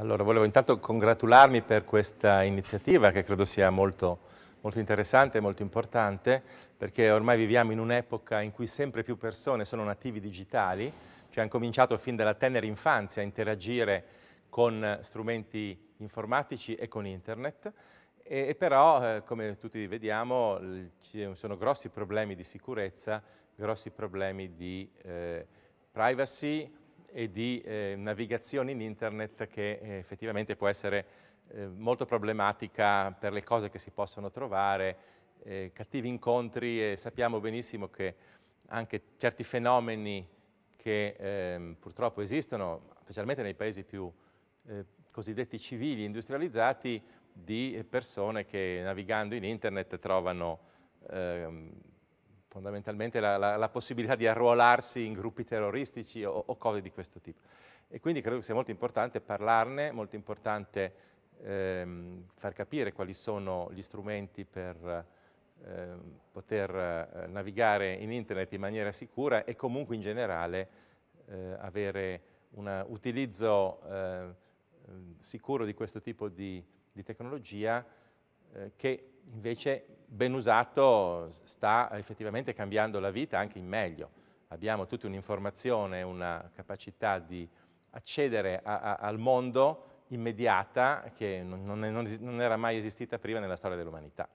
Allora, volevo intanto congratularmi per questa iniziativa che credo sia molto, molto interessante e molto importante perché ormai viviamo in un'epoca in cui sempre più persone sono nativi digitali, cioè hanno cominciato fin dalla tenera infanzia a interagire con strumenti informatici e con internet e, e però, eh, come tutti vediamo, ci sono grossi problemi di sicurezza, grossi problemi di eh, privacy, e di eh, navigazione in internet che eh, effettivamente può essere eh, molto problematica per le cose che si possono trovare, eh, cattivi incontri e sappiamo benissimo che anche certi fenomeni che ehm, purtroppo esistono, specialmente nei paesi più eh, cosiddetti civili, industrializzati, di persone che navigando in internet trovano ehm, fondamentalmente la, la, la, possibilità di arruolarsi in gruppi terroristici o, o, cose di questo tipo. E quindi credo che sia molto importante parlarne, molto importante ehm, far capire quali sono gli strumenti per ehm, poter eh, navigare in internet in maniera sicura e comunque in generale eh, avere un utilizzo eh, sicuro di questo tipo di, di tecnologia eh, che invece ben usato sta effettivamente cambiando la vita anche in meglio. Abbiamo tutta un'informazione, una capacità di accedere a, a, al mondo immediata che non, non, non era mai esistita prima nella storia dell'umanità.